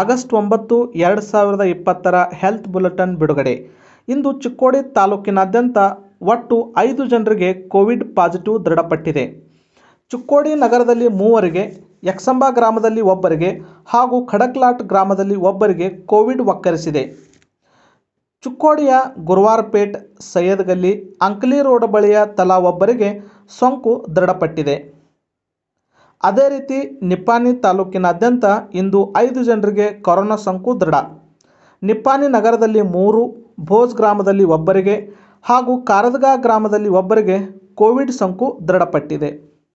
August ಒಂಬತ್ತು ಎರಡು ಸಾವಿರದ ಇಪ್ಪತ್ತರ ಹೆಲ್ತ್ ಬುಲೆಟನ್ ಬಿಡುಗಡೆ ಇಂದು ಚಿಕ್ಕೋಡಿ ತಾಲೂಕಿನಾದ್ಯಂತ ಒಟ್ಟು ಐದು ಜನರಿಗೆ ಕೋವಿಡ್ ಪಾಸಿಟಿವ್ ದೃಢಪಟ್ಟಿದೆ ಚಿಕ್ಕೋಡಿ ನಗರದಲ್ಲಿ ಮೂವರಿಗೆ ಯಕ್ಸಂಬ ಗ್ರಾಮದಲ್ಲಿ ಒಬ್ಬರಿಗೆ ಹಾಗೂ ಖಡಕ್ಲಾಟ್ ಗ್ರಾಮದಲ್ಲಿ ಒಬ್ಬರಿಗೆ ಕೋವಿಡ್ ಒಕ್ಕರಿಸಿದೆ ಚುಕ್ಕೋಡಿಯ ಗುರುವಾರಪೇಟ್ ಸೈಯದ್ಗಲ್ಲಿ ಅಂಕಲಿ ರೋಡ್ ಬಳಿಯ ತಲಾ ಒಬ್ಬರಿಗೆ ಸೋಂಕು ದೃಢಪಟ್ಟಿದೆ ಅದೇ ರೀತಿ ನಿಪ್ಪಾನಿ ತಾಲೂಕಿನಾದ್ಯಂತ ಇಂದು ಐದು ಜನರಿಗೆ ಕೊರೋನಾ ಸೋಂಕು ದೃಢ ನಿಪ್ಪಾನಿ ನಗರದಲ್ಲಿ ಮೂರು ಭೋಜ್ ಗ್ರಾಮದಲ್ಲಿ ಒಬ್ಬರಿಗೆ ಹಾಗೂ ಕಾರದ್ಗಾ ಗ್ರಾಮದಲ್ಲಿ ಒಬ್ಬರಿಗೆ ಕೋವಿಡ್ ಸೋಂಕು ದೃಢಪಟ್ಟಿದೆ